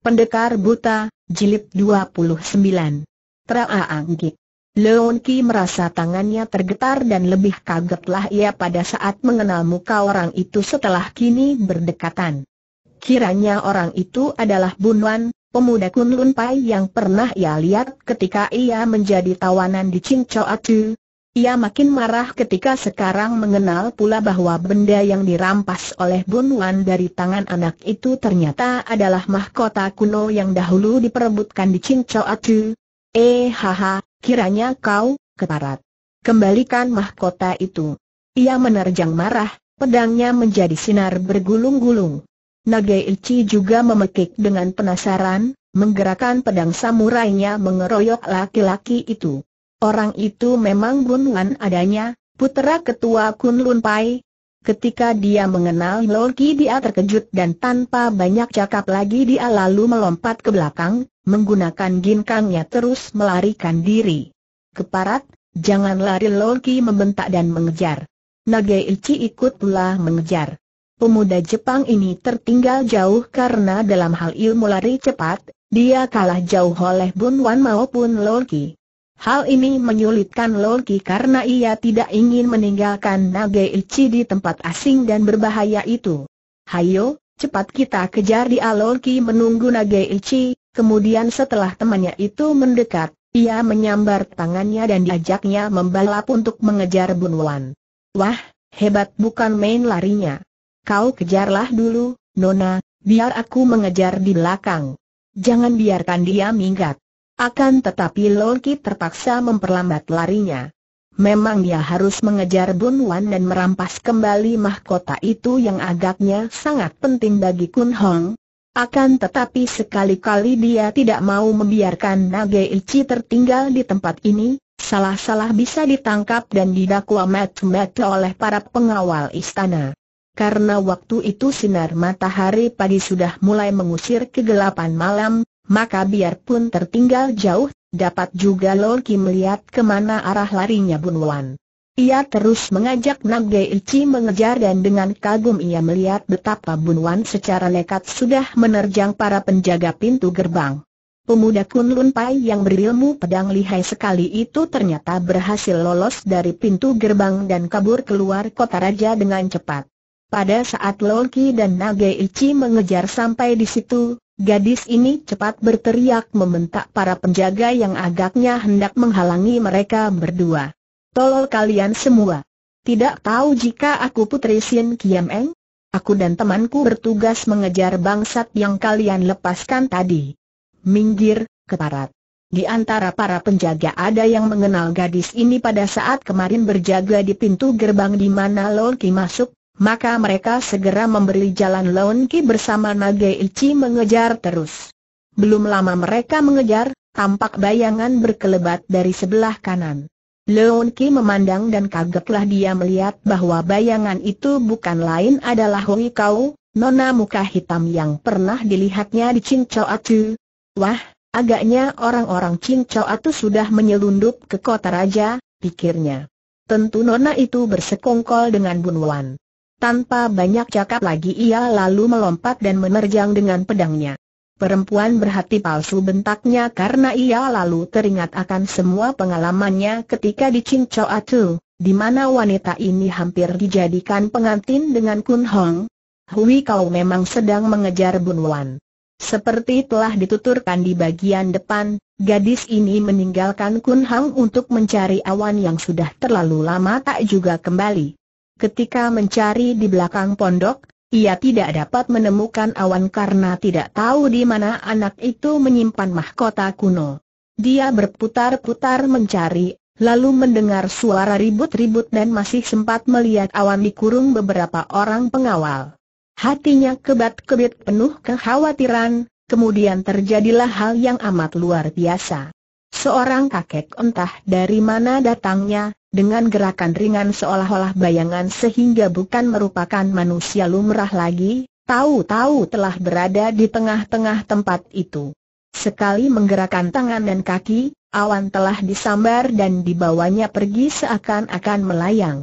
Pendekar Buta, Jilid 29. Traaangki. Leon Ki merasa tangannya tergetar dan lebih kagetlah ia pada saat mengenal muka orang itu setelah kini berdekatan. Kiranya orang itu adalah Bunwan, pemuda Kunlun Pai yang pernah ia lihat ketika ia menjadi tawanan di Ching Choa ia makin marah ketika sekarang mengenal pula bahwa benda yang dirampas oleh Bun Wan dari tangan anak itu ternyata adalah mahkota kuno yang dahulu diperebutkan di Ching Acu. Atu. Eh haha, kiranya kau, keparat. Kembalikan mahkota itu. Ia menerjang marah, pedangnya menjadi sinar bergulung-gulung. Nage Ichi juga memekik dengan penasaran, menggerakkan pedang samurainya mengeroyok laki-laki itu. Orang itu memang Bun Wan adanya, putera ketua Kun Lun Pai. Ketika dia mengenal Loki dia terkejut dan tanpa banyak cakap lagi dia lalu melompat ke belakang, menggunakan ginkangnya terus melarikan diri. Keparat, jangan lari Loki membentak dan mengejar. Naga Ilchi ikut pula mengejar. Pemuda Jepang ini tertinggal jauh karena dalam hal ilmu lari cepat, dia kalah jauh oleh Bun Wan maupun Loki. Hal ini menyulitkan Loki karena ia tidak ingin meninggalkan Ichi di tempat asing dan berbahaya itu. Hayo, cepat kita kejar dia Loki menunggu Ichi. kemudian setelah temannya itu mendekat, ia menyambar tangannya dan diajaknya membalap untuk mengejar Bunwan. Wah, hebat bukan main larinya. Kau kejarlah dulu, Nona, biar aku mengejar di belakang. Jangan biarkan dia minggat. Akan tetapi Loki terpaksa memperlambat larinya. Memang dia harus mengejar Bun Wan dan merampas kembali mahkota itu yang agaknya sangat penting bagi Kun Hong. Akan tetapi sekali-kali dia tidak mau membiarkan Nage Ichi tertinggal di tempat ini, salah-salah bisa ditangkap dan didakwa mati-mati oleh para pengawal istana. Karena waktu itu sinar matahari pagi sudah mulai mengusir kegelapan malam, maka biarpun tertinggal jauh, dapat juga Lor Kim melihat kemana arah larinya Bun Wan. Ia terus mengajak Gai Ichi mengejar dan dengan kagum ia melihat betapa Bun Wan secara lekat sudah menerjang para penjaga pintu gerbang. Pemuda Kunlun Pai yang berilmu pedang lihai sekali itu ternyata berhasil lolos dari pintu gerbang dan kabur keluar kota raja dengan cepat. Pada saat Lolki dan Nage Ichi mengejar sampai di situ, Gadis ini cepat berteriak membentak para penjaga yang agaknya hendak menghalangi mereka berdua. Tolol kalian semua. Tidak tahu jika aku putri Sien Kiam Eng? Aku dan temanku bertugas mengejar bangsat yang kalian lepaskan tadi. Minggir, keparat. Di antara para penjaga ada yang mengenal gadis ini pada saat kemarin berjaga di pintu gerbang di mana Lolki masuk, maka mereka segera memberi jalan Lon Ki bersama Nage Ichi mengejar terus. Belum lama mereka mengejar, tampak bayangan berkelebat dari sebelah kanan. Leon Ki memandang dan kagetlah dia melihat bahwa bayangan itu bukan lain adalah Hui Kau, nona muka hitam yang pernah dilihatnya di Cincau Atu. Wah, agaknya orang-orang Cincau Atu sudah menyelundup ke kota raja, pikirnya. Tentu nona itu bersekongkol dengan Bun Wan. Tanpa banyak cakap lagi ia lalu melompat dan menerjang dengan pedangnya. Perempuan berhati palsu bentaknya karena ia lalu teringat akan semua pengalamannya ketika di Chin Chow Atu, di mana wanita ini hampir dijadikan pengantin dengan Kun Hong. Hui kau memang sedang mengejar Bun Wan. Seperti telah dituturkan di bagian depan, gadis ini meninggalkan Kun Hong untuk mencari awan yang sudah terlalu lama tak juga kembali. Ketika mencari di belakang pondok, ia tidak dapat menemukan awan karena tidak tahu di mana anak itu menyimpan mahkota kuno. Dia berputar-putar mencari, lalu mendengar suara ribut-ribut dan masih sempat melihat awan dikurung beberapa orang pengawal. Hatinya kebat-kebit penuh kekhawatiran, kemudian terjadilah hal yang amat luar biasa. Seorang kakek entah dari mana datangnya, dengan gerakan ringan seolah-olah bayangan sehingga bukan merupakan manusia lumrah lagi, tahu-tahu telah berada di tengah-tengah tempat itu. Sekali menggerakkan tangan dan kaki, awan telah disambar dan dibawanya pergi seakan-akan melayang.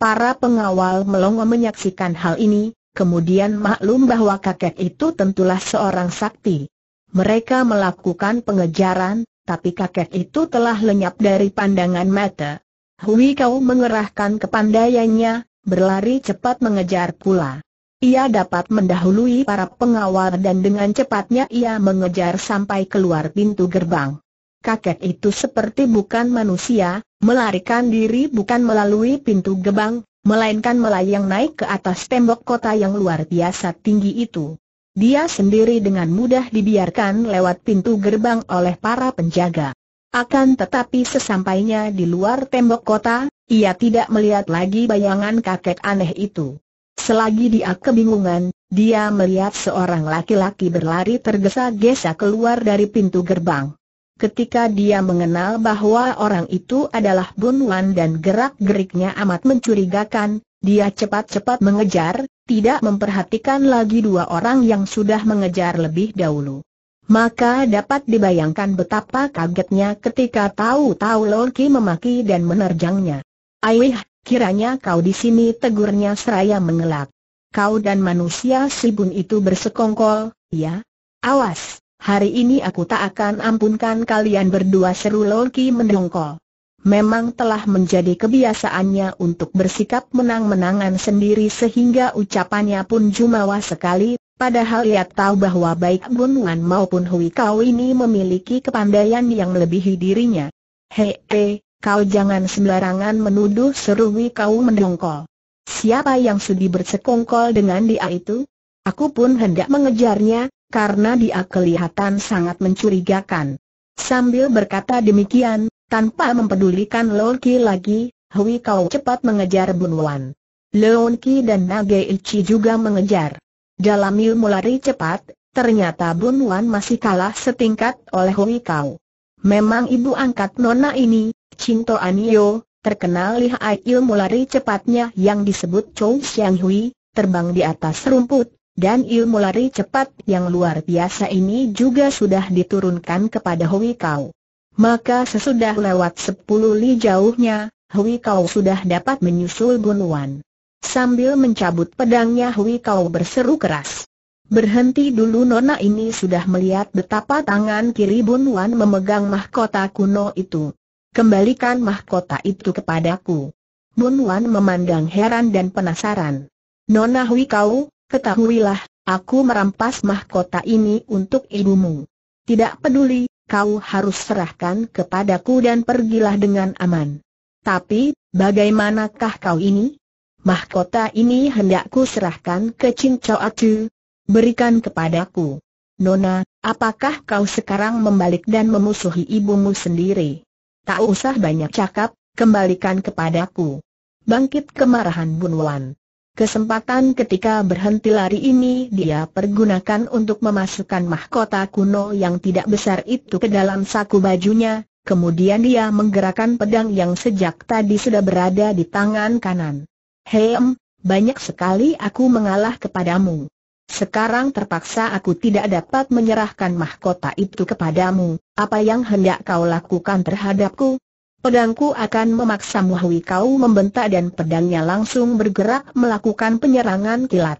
Para pengawal melongo menyaksikan hal ini, kemudian maklum bahwa kakek itu tentulah seorang sakti. Mereka melakukan pengejaran, tapi kakek itu telah lenyap dari pandangan mata. Hui Kau mengerahkan kepandaiannya, berlari cepat mengejar pula. Ia dapat mendahului para pengawal dan dengan cepatnya ia mengejar sampai keluar pintu gerbang. Kakek itu seperti bukan manusia, melarikan diri bukan melalui pintu gerbang, melainkan melayang naik ke atas tembok kota yang luar biasa tinggi itu. Dia sendiri dengan mudah dibiarkan lewat pintu gerbang oleh para penjaga. Akan tetapi sesampainya di luar tembok kota, ia tidak melihat lagi bayangan kakek aneh itu. Selagi dia kebingungan, dia melihat seorang laki-laki berlari tergesa-gesa keluar dari pintu gerbang. Ketika dia mengenal bahwa orang itu adalah Bun Wan dan gerak-geriknya amat mencurigakan, dia cepat-cepat mengejar, tidak memperhatikan lagi dua orang yang sudah mengejar lebih dahulu. Maka dapat dibayangkan betapa kagetnya ketika tahu-tahu Loki memaki dan menerjangnya. Aih, kiranya kau di sini tegurnya seraya mengelak. Kau dan manusia sibun itu bersekongkol, ya? Awas, hari ini aku tak akan ampunkan kalian berdua seru Loki mendongkol. Memang telah menjadi kebiasaannya untuk bersikap menang-menangan sendiri sehingga ucapannya pun jumawa sekali, Padahal ia tahu bahwa baik Bunungan maupun Hui Kau ini memiliki kepandaian yang melebihi dirinya. Hei, he, kau jangan sembarangan menuduh seru Hui Kau mendongkol. Siapa yang sudi bersekongkol dengan dia itu? Aku pun hendak mengejarnya, karena dia kelihatan sangat mencurigakan. Sambil berkata demikian, tanpa mempedulikan Loki lagi, Hui Kau cepat mengejar Bunwan. Leonki dan Nage Ichi juga mengejar. Dalam ilmu lari cepat, ternyata Bun Wan masih kalah setingkat oleh Hui Kau. Memang ibu angkat Nona ini, Cinto Anio, terkenal lihai ilmu lari cepatnya yang disebut Chou Xiang Hui, terbang di atas rumput, dan ilmu lari cepat yang luar biasa ini juga sudah diturunkan kepada Hui Kau. Maka sesudah lewat sepuluh li jauhnya, Hui Kau sudah dapat menyusul Bun Wan. Sambil mencabut pedangnya Hui Kau berseru keras. Berhenti dulu Nona ini sudah melihat betapa tangan kiri Bun Wan memegang mahkota kuno itu. Kembalikan mahkota itu kepadaku. Bun Wan memandang heran dan penasaran. Nona Hui Kau, ketahuilah, aku merampas mahkota ini untuk ibumu. Tidak peduli, kau harus serahkan kepadaku dan pergilah dengan aman. Tapi, bagaimanakah kau ini? mahkota ini hendakku serahkan ke Cincau Chow Berikan kepadaku. Nona, apakah kau sekarang membalik dan memusuhi ibumu sendiri? Tak usah banyak cakap, kembalikan kepadaku. Bangkit kemarahan Bunwan. Kesempatan ketika berhenti lari ini dia pergunakan untuk memasukkan mahkota kuno yang tidak besar itu ke dalam saku bajunya, kemudian dia menggerakkan pedang yang sejak tadi sudah berada di tangan kanan. Heem, banyak sekali aku mengalah kepadamu. Sekarang terpaksa aku tidak dapat menyerahkan mahkota itu kepadamu, apa yang hendak kau lakukan terhadapku? Pedangku akan memaksa muhwi kau membentak dan pedangnya langsung bergerak melakukan penyerangan kilat.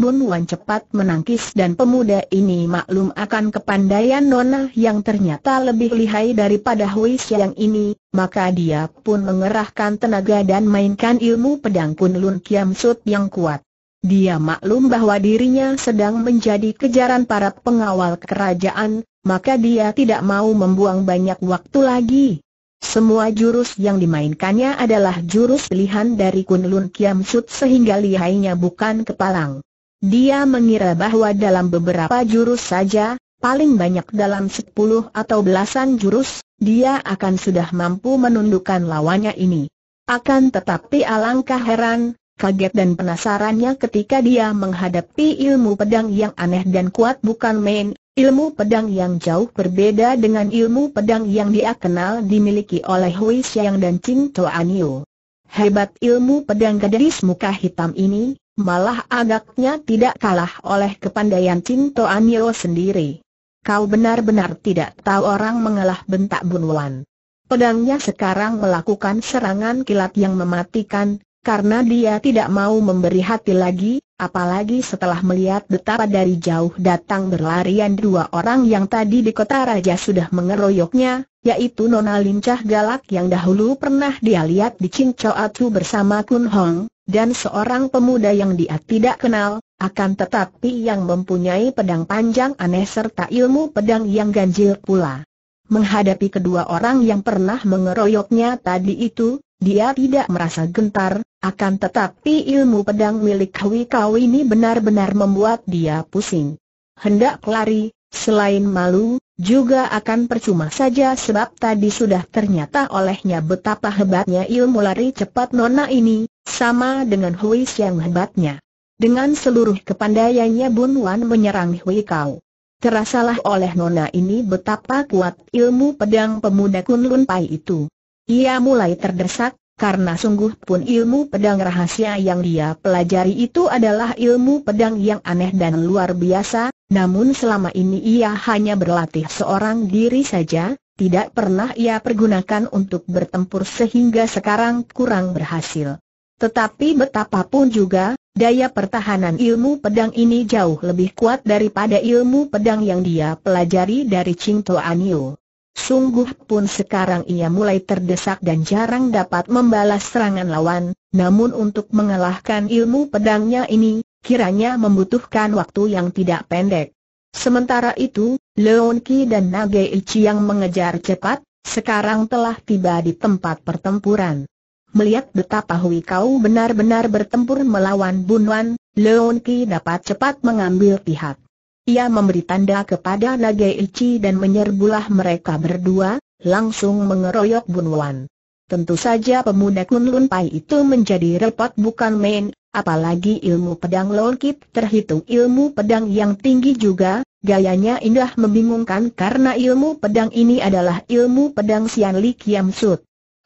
Bun Wan cepat menangkis dan pemuda ini maklum akan kepandaian Nona yang ternyata lebih lihai daripada Hui yang ini, maka dia pun mengerahkan tenaga dan mainkan ilmu pedang Kun Lun Kiam Sut yang kuat. Dia maklum bahwa dirinya sedang menjadi kejaran para pengawal kerajaan, maka dia tidak mau membuang banyak waktu lagi. Semua jurus yang dimainkannya adalah jurus pilihan dari Kun Lun Kiam Sut sehingga lihainya bukan kepalang. Dia mengira bahwa dalam beberapa jurus saja, paling banyak dalam sepuluh atau belasan jurus, dia akan sudah mampu menundukkan lawannya ini. Akan tetapi alangkah heran, kaget dan penasarannya ketika dia menghadapi ilmu pedang yang aneh dan kuat bukan main, ilmu pedang yang jauh berbeda dengan ilmu pedang yang dia kenal dimiliki oleh Hui Xiang dan Ching Yu. Hebat ilmu pedang gadis muka hitam ini, Malah agaknya tidak kalah oleh kepandaian Cinto Anio sendiri. Kau benar-benar tidak tahu orang mengalah bentak Bunwan. Pedangnya sekarang melakukan serangan kilat yang mematikan, karena dia tidak mau memberi hati lagi, apalagi setelah melihat betapa dari jauh datang berlarian dua orang yang tadi di kota raja sudah mengeroyoknya, yaitu Nona Lincah Galak yang dahulu pernah dia lihat di Cincoatu Atu bersama Kun Hong, dan seorang pemuda yang dia tidak kenal, akan tetapi yang mempunyai pedang panjang aneh serta ilmu pedang yang ganjil pula. Menghadapi kedua orang yang pernah mengeroyoknya tadi itu, dia tidak merasa gentar, akan tetapi ilmu pedang milik Hwi Kau ini benar-benar membuat dia pusing. Hendak lari, Selain malu, juga akan percuma saja sebab tadi sudah ternyata olehnya betapa hebatnya ilmu lari cepat Nona ini, sama dengan Hui yang hebatnya. Dengan seluruh kepandaiannya Bun Wan menyerang Hui Kau. Terasalah oleh Nona ini betapa kuat ilmu pedang pemuda Kunlun Pai itu. Ia mulai terdesak, karena sungguh pun ilmu pedang rahasia yang dia pelajari itu adalah ilmu pedang yang aneh dan luar biasa, namun selama ini ia hanya berlatih seorang diri saja, tidak pernah ia pergunakan untuk bertempur sehingga sekarang kurang berhasil. Tetapi betapapun juga, daya pertahanan ilmu pedang ini jauh lebih kuat daripada ilmu pedang yang dia pelajari dari Ching Toanio. Sungguh pun sekarang ia mulai terdesak dan jarang dapat membalas serangan lawan, namun untuk mengalahkan ilmu pedangnya ini, kiranya membutuhkan waktu yang tidak pendek. Sementara itu, Leon Ki dan Nage Ichi yang mengejar cepat, sekarang telah tiba di tempat pertempuran. Melihat betapa Hui Kau benar-benar bertempur melawan Bunwan, Leon Ki dapat cepat mengambil pihak. Ia memberi tanda kepada Naga Ichi dan menyerbulah mereka berdua, langsung mengeroyok Bunwan. Tentu saja pemuda Kunlun Pai itu menjadi repot bukan main, apalagi ilmu pedang Lolkit terhitung ilmu pedang yang tinggi juga, gayanya indah membingungkan karena ilmu pedang ini adalah ilmu pedang Sian Li Kiam Sut.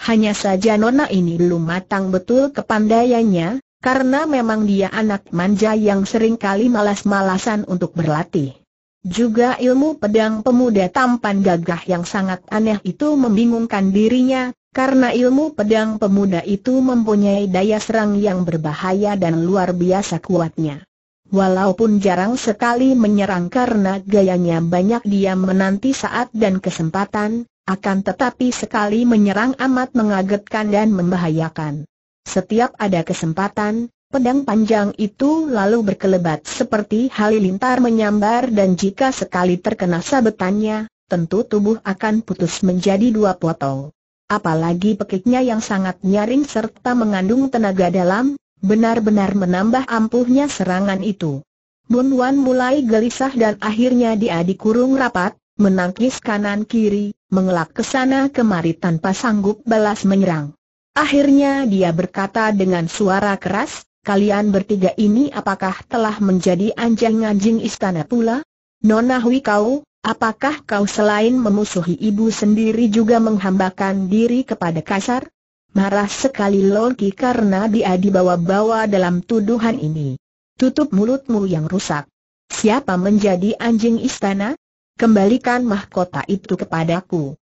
Hanya saja nona ini belum matang betul kepandaiannya, karena memang dia anak manja yang sering kali malas-malasan untuk berlatih. Juga ilmu pedang pemuda tampan gagah yang sangat aneh itu membingungkan dirinya, karena ilmu pedang pemuda itu mempunyai daya serang yang berbahaya dan luar biasa kuatnya. Walaupun jarang sekali menyerang karena gayanya banyak dia menanti saat dan kesempatan, akan tetapi sekali menyerang amat mengagetkan dan membahayakan. Setiap ada kesempatan, pedang panjang itu lalu berkelebat seperti halilintar menyambar dan jika sekali terkena sabetannya, tentu tubuh akan putus menjadi dua potong. Apalagi pekiknya yang sangat nyaring serta mengandung tenaga dalam, benar-benar menambah ampuhnya serangan itu. Bun Wan mulai gelisah dan akhirnya dia dikurung rapat, menangkis kanan kiri, mengelak ke sana kemari tanpa sanggup balas menyerang. Akhirnya dia berkata dengan suara keras, kalian bertiga ini apakah telah menjadi anjing-anjing istana pula? Nona Hui kau, apakah kau selain memusuhi ibu sendiri juga menghambakan diri kepada kasar? Marah sekali Loki karena dia dibawa-bawa dalam tuduhan ini. Tutup mulutmu yang rusak. Siapa menjadi anjing istana? Kembalikan mahkota itu kepadaku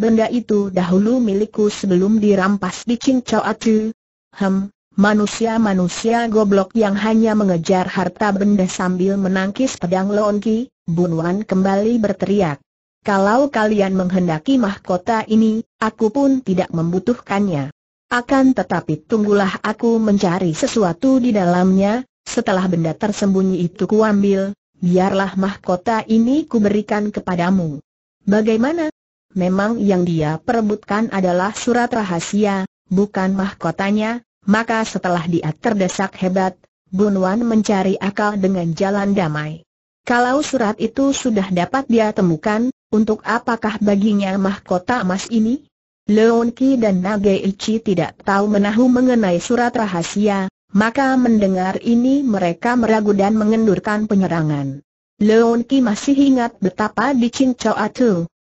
benda itu dahulu milikku sebelum dirampas di Ching Chao Atu. Hem, manusia-manusia goblok yang hanya mengejar harta benda sambil menangkis pedang Lonki, Bunwan kembali berteriak. Kalau kalian menghendaki mahkota ini, aku pun tidak membutuhkannya. Akan tetapi tunggulah aku mencari sesuatu di dalamnya, setelah benda tersembunyi itu kuambil, biarlah mahkota ini kuberikan kepadamu. Bagaimana? memang yang dia perebutkan adalah surat rahasia, bukan mahkotanya, maka setelah dia terdesak hebat, Bunwan mencari akal dengan jalan damai. Kalau surat itu sudah dapat dia temukan, untuk apakah baginya mahkota emas ini? Leon Ki dan Nageichi tidak tahu menahu mengenai surat rahasia, maka mendengar ini mereka meragu dan mengendurkan penyerangan. Leon Ki masih ingat betapa di Chin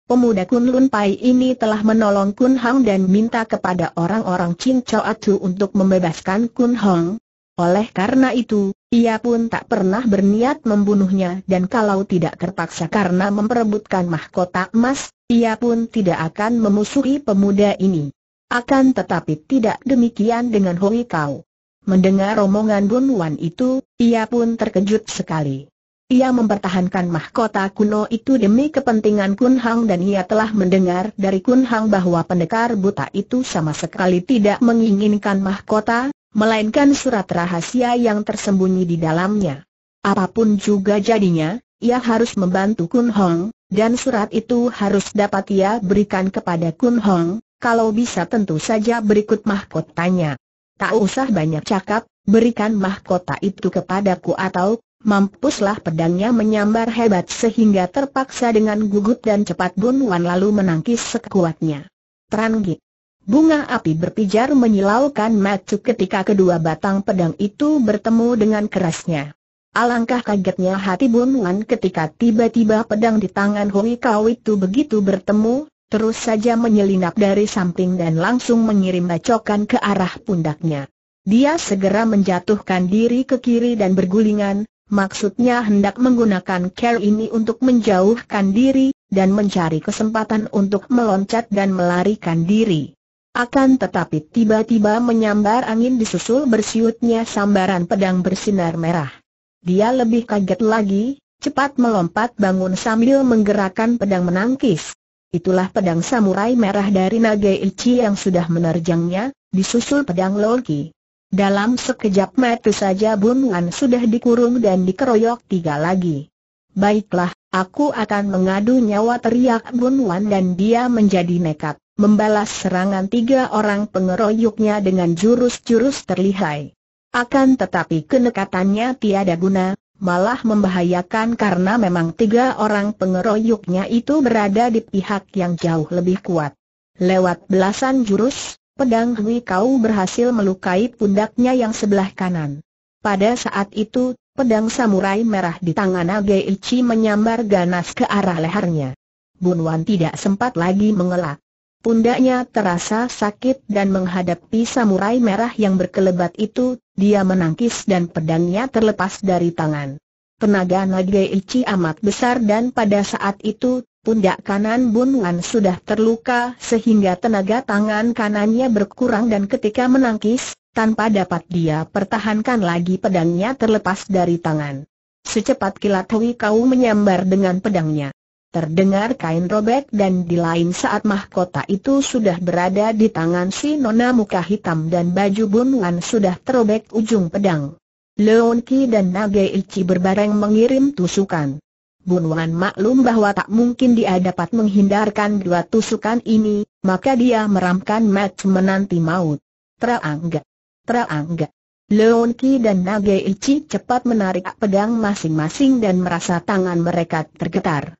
Pemuda Lun Pai ini telah menolong Kun Hong dan minta kepada orang-orang Chin Chow Atu untuk membebaskan Kun Hong. Oleh karena itu, ia pun tak pernah berniat membunuhnya dan kalau tidak terpaksa karena memperebutkan mahkota emas, ia pun tidak akan memusuhi pemuda ini. Akan tetapi tidak demikian dengan Hoi Kau. Mendengar omongan Bun Wan itu, ia pun terkejut sekali. Ia mempertahankan mahkota kuno itu demi kepentingan Kun Hang dan ia telah mendengar dari Kun Hang bahwa pendekar buta itu sama sekali tidak menginginkan mahkota, melainkan surat rahasia yang tersembunyi di dalamnya. Apapun juga jadinya, ia harus membantu Kun Hong, dan surat itu harus dapat ia berikan kepada Kun Hong, kalau bisa tentu saja berikut mahkotanya. Tak usah banyak cakap, berikan mahkota itu kepadaku atau Mampuslah pedangnya menyambar hebat sehingga terpaksa dengan gugut dan cepat Bun Wan lalu menangkis sekuatnya. Teranggit. Bunga api berpijar menyilaukan macu ketika kedua batang pedang itu bertemu dengan kerasnya. Alangkah kagetnya hati Bun Wan ketika tiba-tiba pedang di tangan Hui Kau itu begitu bertemu, terus saja menyelinap dari samping dan langsung mengirim bacokan ke arah pundaknya. Dia segera menjatuhkan diri ke kiri dan bergulingan, Maksudnya hendak menggunakan care ini untuk menjauhkan diri, dan mencari kesempatan untuk meloncat dan melarikan diri. Akan tetapi tiba-tiba menyambar angin disusul bersiutnya sambaran pedang bersinar merah. Dia lebih kaget lagi, cepat melompat bangun sambil menggerakkan pedang menangkis. Itulah pedang samurai merah dari Nageichi yang sudah menerjangnya, disusul pedang Loki. Dalam sekejap mata saja Bun Wan sudah dikurung dan dikeroyok tiga lagi. Baiklah, aku akan mengadu nyawa teriak Bun Wan dan dia menjadi nekat, membalas serangan tiga orang pengeroyoknya dengan jurus-jurus terlihai. Akan tetapi kenekatannya tiada guna, malah membahayakan karena memang tiga orang pengeroyoknya itu berada di pihak yang jauh lebih kuat. Lewat belasan jurus, Pedang Hui Kau berhasil melukai pundaknya yang sebelah kanan. Pada saat itu, pedang samurai merah di tangan Ichi menyambar ganas ke arah lehernya. Bunwan tidak sempat lagi mengelak. Pundaknya terasa sakit dan menghadapi samurai merah yang berkelebat itu, dia menangkis dan pedangnya terlepas dari tangan. Tenaga Ichi amat besar dan pada saat itu, pundak kanan Bun Wan sudah terluka sehingga tenaga tangan kanannya berkurang dan ketika menangkis, tanpa dapat dia pertahankan lagi pedangnya terlepas dari tangan. Secepat kilat Hui Kau menyambar dengan pedangnya. Terdengar kain robek dan di lain saat mahkota itu sudah berada di tangan si nona muka hitam dan baju Bun Wan sudah terobek ujung pedang. Leon Ki dan Nage Ichi berbareng mengirim tusukan. Bun Wan maklum bahwa tak mungkin dia dapat menghindarkan dua tusukan ini, maka dia meramkan match menanti maut. Terangga. Terangga. Leon Ki dan Nage Ichi cepat menarik pedang masing-masing dan merasa tangan mereka tergetar.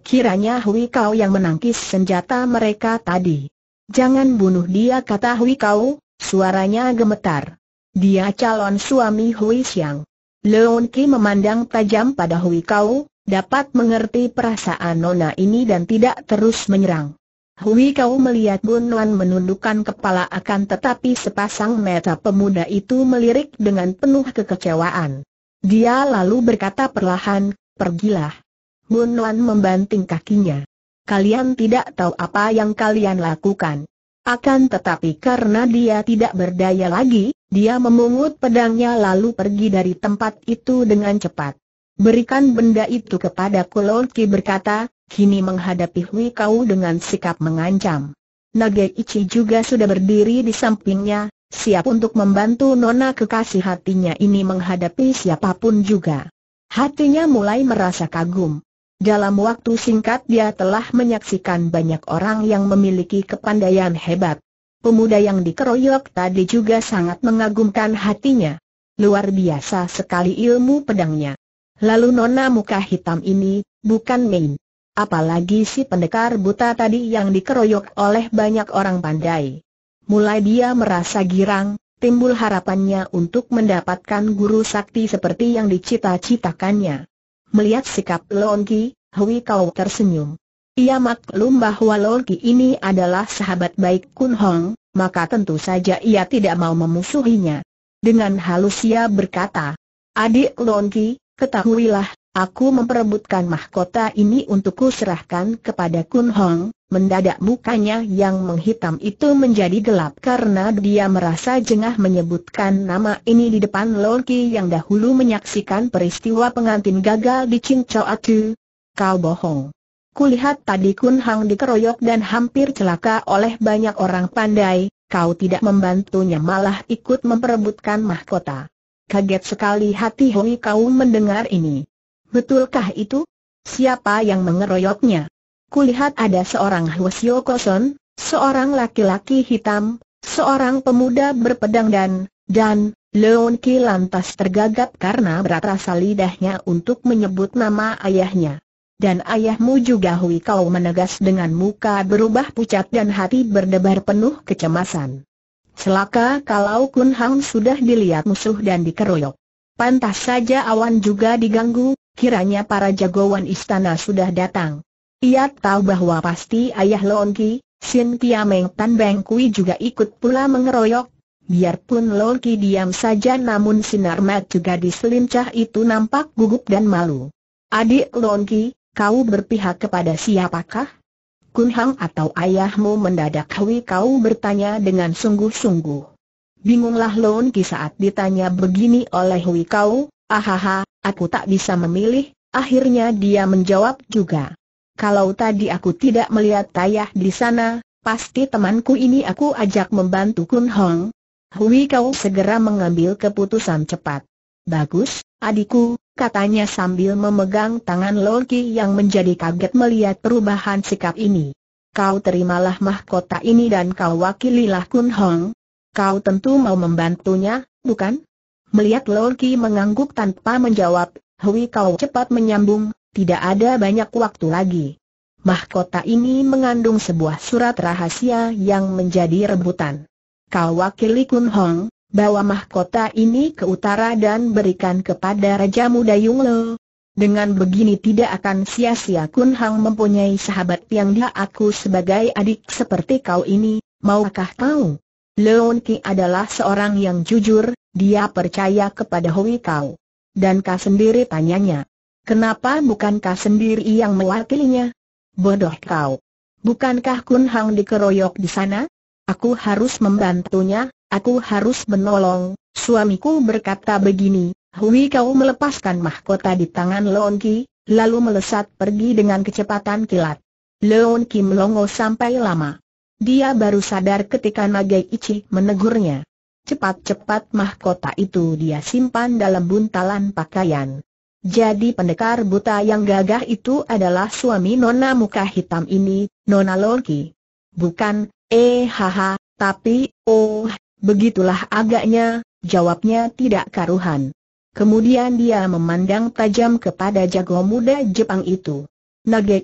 Kiranya Hui Kau yang menangkis senjata mereka tadi. Jangan bunuh dia kata Hui Kau, suaranya gemetar. Dia calon suami Hui Xiang. Leon Ki memandang tajam pada Hui Kau, dapat mengerti perasaan Nona ini dan tidak terus menyerang. Hui Kau melihat Bun Wan menundukkan kepala akan tetapi sepasang mata pemuda itu melirik dengan penuh kekecewaan. Dia lalu berkata perlahan, pergilah. Bun Wan membanting kakinya. Kalian tidak tahu apa yang kalian lakukan. Akan tetapi karena dia tidak berdaya lagi, dia memungut pedangnya lalu pergi dari tempat itu dengan cepat. Berikan benda itu kepada Kulolki berkata, kini menghadapi Hui Kau dengan sikap mengancam. Naga Ichi juga sudah berdiri di sampingnya, siap untuk membantu nona kekasih hatinya ini menghadapi siapapun juga. Hatinya mulai merasa kagum. Dalam waktu singkat dia telah menyaksikan banyak orang yang memiliki kepandaian hebat. Pemuda yang dikeroyok tadi juga sangat mengagumkan hatinya. Luar biasa sekali ilmu pedangnya. Lalu nona muka hitam ini, bukan main. Apalagi si pendekar buta tadi yang dikeroyok oleh banyak orang pandai. Mulai dia merasa girang, timbul harapannya untuk mendapatkan guru sakti seperti yang dicita-citakannya. Melihat sikap Longki, Hui Kau tersenyum. Ia maklum bahwa Longki ini adalah sahabat baik Kun Hong, maka tentu saja ia tidak mau memusuhinya. Dengan halus ia berkata, Adik Longki, Ketahuilah, aku memperebutkan mahkota ini untukku serahkan kepada Kun Hong, mendadak mukanya yang menghitam itu menjadi gelap karena dia merasa jengah menyebutkan nama ini di depan Loki yang dahulu menyaksikan peristiwa pengantin gagal di Ching Chou Atu. Kau bohong. Kulihat tadi Kun Hang dikeroyok dan hampir celaka oleh banyak orang pandai, kau tidak membantunya malah ikut memperebutkan mahkota. Kaget sekali hati Hui Kau mendengar ini. Betulkah itu? Siapa yang mengeroyoknya? Kulihat ada seorang Hwasyo Koson, seorang laki-laki hitam, seorang pemuda berpedang dan, dan, Leon Ki lantas tergagap karena berat rasa lidahnya untuk menyebut nama ayahnya. Dan ayahmu juga Hui Kau menegas dengan muka berubah pucat dan hati berdebar penuh kecemasan. Celaka kalau Kun Hang sudah dilihat musuh dan dikeroyok. Pantas saja awan juga diganggu, kiranya para jagoan istana sudah datang. Ia tahu bahwa pasti ayah Longki, Ki, Sin Meng Tan Beng Kui juga ikut pula mengeroyok. Biarpun Longki Ki diam saja namun sinar mat juga diselincah itu nampak gugup dan malu. Adik Longki, Ki, kau berpihak kepada siapakah? Kun Hang atau ayahmu mendadak Hui kau bertanya dengan sungguh-sungguh. Bingunglah Lon Ki saat ditanya begini oleh Hui kau, ahaha, aku tak bisa memilih, akhirnya dia menjawab juga. Kalau tadi aku tidak melihat Tayah di sana, pasti temanku ini aku ajak membantu Kun Hong. Hui Kau segera mengambil keputusan cepat. Bagus, adikku, katanya sambil memegang tangan Loki yang menjadi kaget melihat perubahan sikap ini. Kau terimalah mahkota ini dan kau wakililah Kun Hong. Kau tentu mau membantunya, bukan? Melihat Loki mengangguk tanpa menjawab, Hui Kau cepat menyambung, tidak ada banyak waktu lagi. Mahkota ini mengandung sebuah surat rahasia yang menjadi rebutan. Kau wakili Kun Hong, bawa mahkota ini ke utara dan berikan kepada Raja Muda Yunglo. Dengan begini tidak akan sia-sia Kun Hang mempunyai sahabat yang dia aku sebagai adik seperti kau ini, maukah kau? Leon Ki adalah seorang yang jujur, dia percaya kepada Hui Kau. Dan kau sendiri tanyanya. Kenapa bukan kau sendiri yang mewakilinya? Bodoh kau. Bukankah Kun Hang dikeroyok di sana? Aku harus membantunya, Aku harus menolong, suamiku berkata begini, Hui kau melepaskan mahkota di tangan Leon lalu melesat pergi dengan kecepatan kilat. Leon Ki melongo sampai lama. Dia baru sadar ketika Nagai Ichi menegurnya. Cepat-cepat mahkota itu dia simpan dalam buntalan pakaian. Jadi pendekar buta yang gagah itu adalah suami Nona muka hitam ini, Nona Lonki. Bukan, eh haha, tapi, oh, Begitulah agaknya, jawabnya tidak karuhan. Kemudian dia memandang tajam kepada jago muda Jepang itu.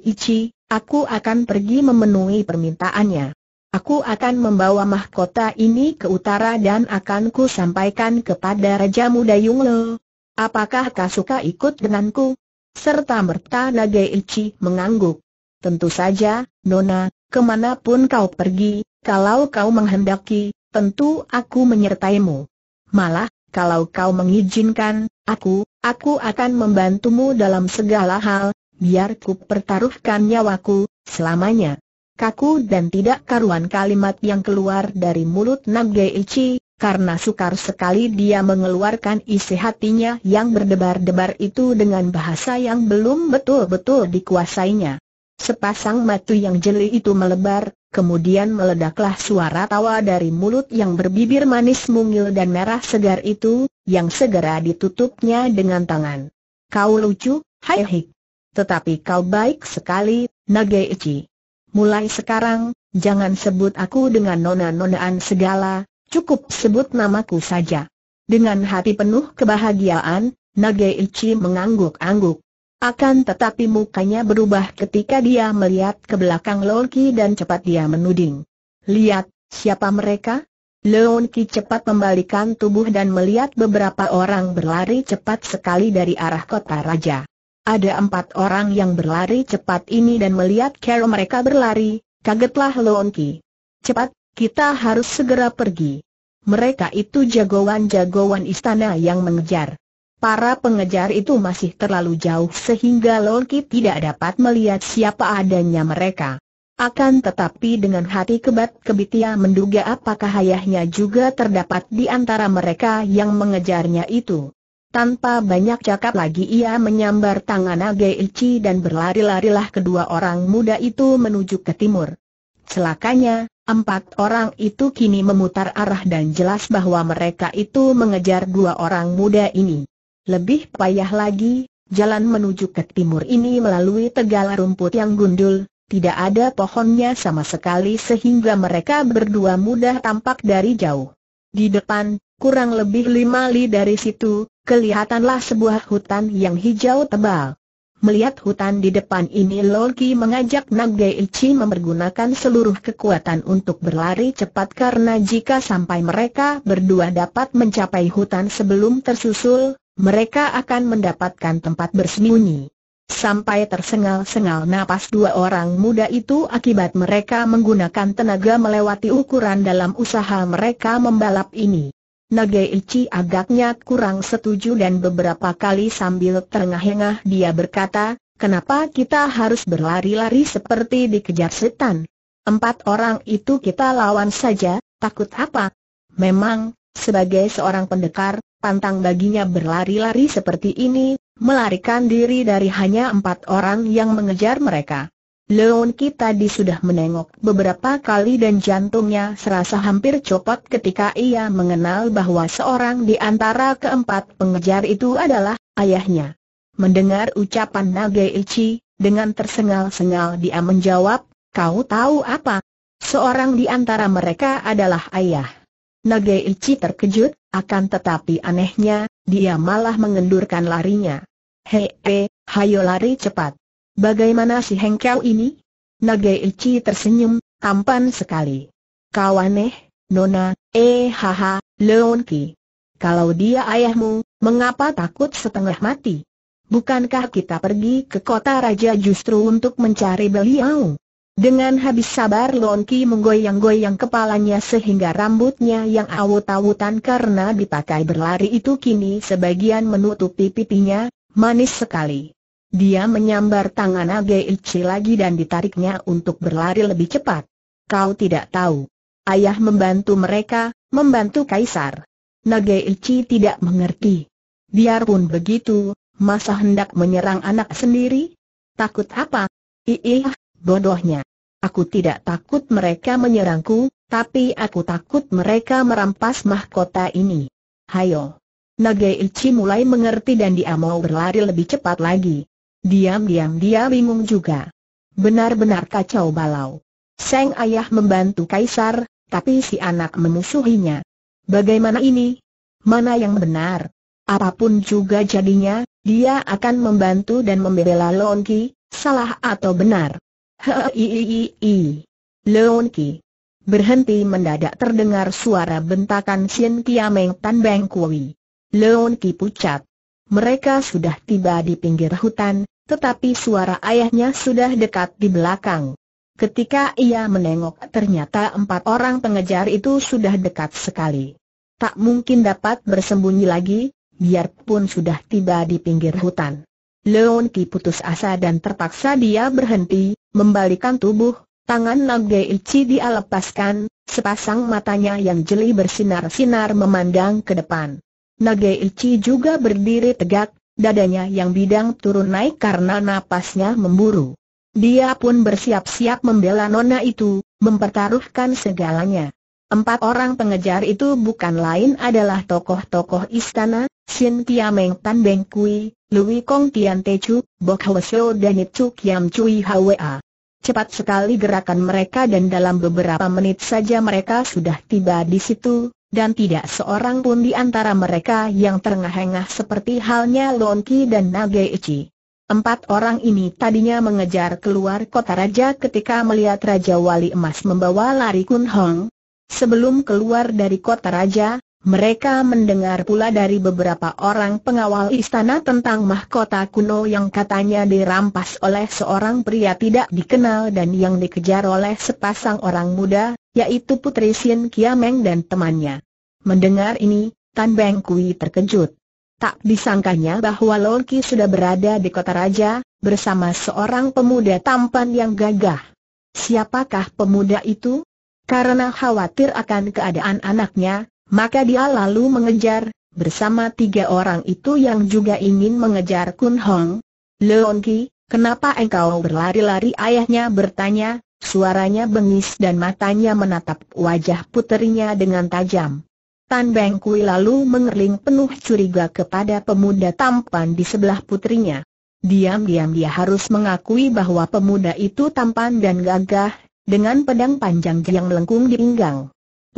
Ichi, aku akan pergi memenuhi permintaannya. Aku akan membawa mahkota ini ke utara dan akan ku sampaikan kepada Raja Muda Yungle. Apakah kau suka ikut denganku? Serta merta Ichi mengangguk. Tentu saja, Nona, kemanapun kau pergi, kalau kau menghendaki, tentu aku menyertaimu. Malah, kalau kau mengizinkan, aku, aku akan membantumu dalam segala hal, biar ku pertaruhkan nyawaku, selamanya. Kaku dan tidak karuan kalimat yang keluar dari mulut Ichi, karena sukar sekali dia mengeluarkan isi hatinya yang berdebar-debar itu dengan bahasa yang belum betul-betul dikuasainya. Sepasang matu yang jeli itu melebar, kemudian meledaklah suara tawa dari mulut yang berbibir manis mungil dan merah segar itu, yang segera ditutupnya dengan tangan. Kau lucu, hai hik. Tetapi kau baik sekali, Nageichi. Mulai sekarang, jangan sebut aku dengan nona-nonaan segala, cukup sebut namaku saja. Dengan hati penuh kebahagiaan, Nageichi mengangguk-angguk. Akan tetapi mukanya berubah ketika dia melihat ke belakang Lonki dan cepat dia menuding. Lihat, siapa mereka? Lonki cepat membalikan tubuh dan melihat beberapa orang berlari cepat sekali dari arah kota raja. Ada empat orang yang berlari cepat ini dan melihat cara mereka berlari, kagetlah Lonki. Cepat, kita harus segera pergi. Mereka itu jagoan-jagoan istana yang mengejar. Para pengejar itu masih terlalu jauh sehingga Loki tidak dapat melihat siapa adanya mereka. Akan tetapi dengan hati kebat kebit menduga apakah ayahnya juga terdapat di antara mereka yang mengejarnya itu. Tanpa banyak cakap lagi ia menyambar tangan Ageichi dan berlari-larilah kedua orang muda itu menuju ke timur. Celakanya, Empat orang itu kini memutar arah dan jelas bahwa mereka itu mengejar dua orang muda ini. Lebih payah lagi, jalan menuju ke timur ini melalui tegal rumput yang gundul, tidak ada pohonnya sama sekali sehingga mereka berdua mudah tampak dari jauh. Di depan, kurang lebih lima li dari situ, kelihatanlah sebuah hutan yang hijau tebal. Melihat hutan di depan ini Loki mengajak Nage Ichi mempergunakan seluruh kekuatan untuk berlari cepat karena jika sampai mereka berdua dapat mencapai hutan sebelum tersusul, mereka akan mendapatkan tempat bersembunyi. Sampai tersengal-sengal napas dua orang muda itu akibat mereka menggunakan tenaga melewati ukuran dalam usaha mereka membalap ini. Ichi agaknya kurang setuju dan beberapa kali sambil terengah-engah dia berkata, kenapa kita harus berlari-lari seperti dikejar setan? Empat orang itu kita lawan saja, takut apa? Memang, sebagai seorang pendekar, pantang baginya berlari-lari seperti ini, melarikan diri dari hanya empat orang yang mengejar mereka. Leon kita tadi sudah menengok beberapa kali dan jantungnya serasa hampir copot ketika ia mengenal bahwa seorang di antara keempat pengejar itu adalah ayahnya. Mendengar ucapan Ichi dengan tersengal-sengal dia menjawab, kau tahu apa? Seorang di antara mereka adalah ayah. Nageichi terkejut, akan tetapi anehnya, dia malah mengendurkan larinya. Hei, he, hayo lari cepat. Bagaimana si hengkel ini? Nageichi tersenyum, tampan sekali. Kau aneh, Nona, eh haha, Leonki. Kalau dia ayahmu, mengapa takut setengah mati? Bukankah kita pergi ke kota raja justru untuk mencari beliau? Dengan habis sabar Lon menggoyang-goyang kepalanya sehingga rambutnya yang awut-awutan karena dipakai berlari itu kini sebagian menutupi pipinya, manis sekali. Dia menyambar tangan Age Ichi lagi dan ditariknya untuk berlari lebih cepat. Kau tidak tahu. Ayah membantu mereka, membantu Kaisar. Nage Ichi tidak mengerti. Biarpun begitu, masa hendak menyerang anak sendiri? Takut apa? Iih, bodohnya. Aku tidak takut mereka menyerangku, tapi aku takut mereka merampas mahkota ini. Hayo. Ilchi mulai mengerti dan dia mau berlari lebih cepat lagi. Diam-diam dia bingung juga. Benar-benar kacau balau. Seng ayah membantu kaisar, tapi si anak memusuhinya. Bagaimana ini? Mana yang benar? Apapun juga jadinya, dia akan membantu dan membela Longki, salah atau benar. Hei, Leon Berhenti mendadak terdengar suara bentakan Sien Kiameng Tan Beng Kui. Leon pucat. Mereka sudah tiba di pinggir hutan, tetapi suara ayahnya sudah dekat di belakang. Ketika ia menengok ternyata empat orang pengejar itu sudah dekat sekali. Tak mungkin dapat bersembunyi lagi, biarpun sudah tiba di pinggir hutan. Leon putus asa dan terpaksa dia berhenti, Membalikan tubuh, tangan Nage Ichi dia lepaskan, sepasang matanya yang jeli bersinar-sinar memandang ke depan. Nage Ichi juga berdiri tegak, dadanya yang bidang turun naik karena napasnya memburu. Dia pun bersiap-siap membela nona itu, mempertaruhkan segalanya. Empat orang pengejar itu bukan lain adalah tokoh-tokoh istana, Xin Tiameng Tan Beng Kui, Lui Kong Tian Te Chu, Bok Hwa Seo dan It Chu Kiam Chui Hwa. Cepat sekali gerakan mereka dan dalam beberapa menit saja mereka sudah tiba di situ, dan tidak seorang pun di antara mereka yang terengah-engah seperti halnya Lonki dan Nage Ichi. Empat orang ini tadinya mengejar keluar kota raja ketika melihat Raja Wali Emas membawa lari Kun Hong. Sebelum keluar dari kota raja, mereka mendengar pula dari beberapa orang pengawal istana tentang mahkota kuno yang katanya dirampas oleh seorang pria tidak dikenal dan yang dikejar oleh sepasang orang muda, yaitu Putri Sin Kiameng dan temannya. Mendengar ini, Tan Beng Kui terkejut. Tak disangkanya bahwa Loki sudah berada di kota raja, bersama seorang pemuda tampan yang gagah. Siapakah pemuda itu? Karena khawatir akan keadaan anaknya, maka dia lalu mengejar, bersama tiga orang itu yang juga ingin mengejar Kun Hong. Leon Ki, kenapa engkau berlari-lari ayahnya bertanya, suaranya bengis dan matanya menatap wajah puterinya dengan tajam. Tan Beng Kui lalu mengerling penuh curiga kepada pemuda tampan di sebelah putrinya. Diam-diam dia harus mengakui bahwa pemuda itu tampan dan gagah, dengan pedang panjang yang melengkung di pinggang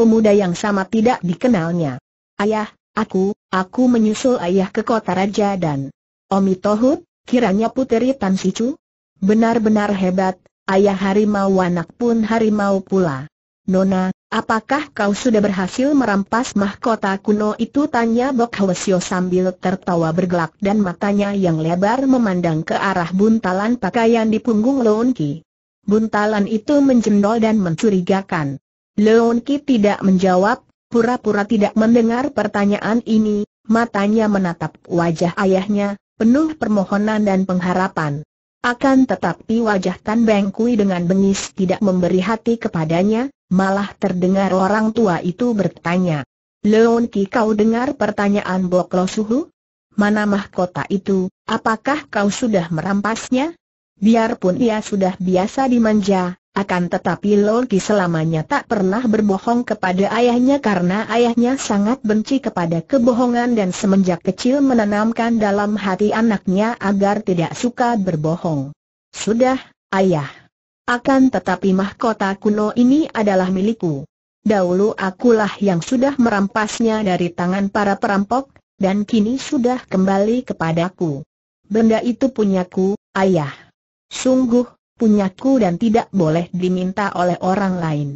pemuda yang sama tidak dikenalnya. Ayah, aku, aku menyusul ayah ke kota raja dan Omi Tohut, kiranya puteri Tan Sicu? Benar-benar hebat, ayah harimau anak pun harimau pula. Nona, apakah kau sudah berhasil merampas mahkota kuno itu? Tanya Bok Hwasyo sambil tertawa bergelak dan matanya yang lebar memandang ke arah buntalan pakaian di punggung Lon Ki. Buntalan itu menjendol dan mencurigakan. Leon Ki tidak menjawab, pura-pura tidak mendengar pertanyaan ini, matanya menatap wajah ayahnya, penuh permohonan dan pengharapan. Akan tetapi wajah Tan Beng Kui dengan bengis tidak memberi hati kepadanya, malah terdengar orang tua itu bertanya. Leon Ki kau dengar pertanyaan Bok Lo Suhu? Mana mahkota itu, apakah kau sudah merampasnya? Biarpun ia sudah biasa dimanja, akan tetapi Loki selamanya tak pernah berbohong kepada ayahnya karena ayahnya sangat benci kepada kebohongan dan semenjak kecil menanamkan dalam hati anaknya agar tidak suka berbohong. Sudah, ayah. Akan tetapi mahkota kuno ini adalah milikku. Dahulu akulah yang sudah merampasnya dari tangan para perampok, dan kini sudah kembali kepadaku. Benda itu punyaku, ayah. Sungguh, punyaku dan tidak boleh diminta oleh orang lain.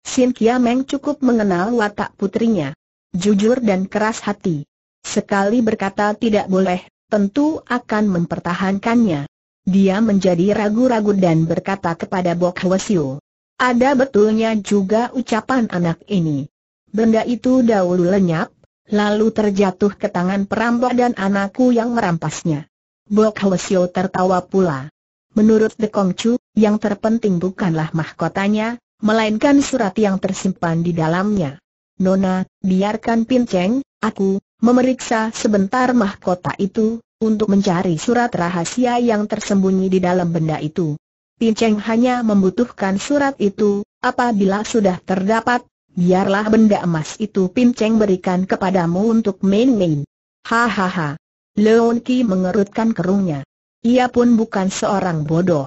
Sin Kia Meng cukup mengenal watak putrinya. Jujur dan keras hati. Sekali berkata tidak boleh, tentu akan mempertahankannya. Dia menjadi ragu-ragu dan berkata kepada Bok Hwasyu. Ada betulnya juga ucapan anak ini. Benda itu dahulu lenyap, lalu terjatuh ke tangan perampok dan anakku yang merampasnya. Bok Hwasyo tertawa pula. Menurut The Chu, yang terpenting bukanlah mahkotanya, melainkan surat yang tersimpan di dalamnya. Nona, biarkan Pinceng, aku, memeriksa sebentar mahkota itu, untuk mencari surat rahasia yang tersembunyi di dalam benda itu. Pinceng hanya membutuhkan surat itu, apabila sudah terdapat, biarlah benda emas itu Pinceng berikan kepadamu untuk main-main. Hahaha. Leon mengerutkan kerungnya. Ia pun bukan seorang bodoh.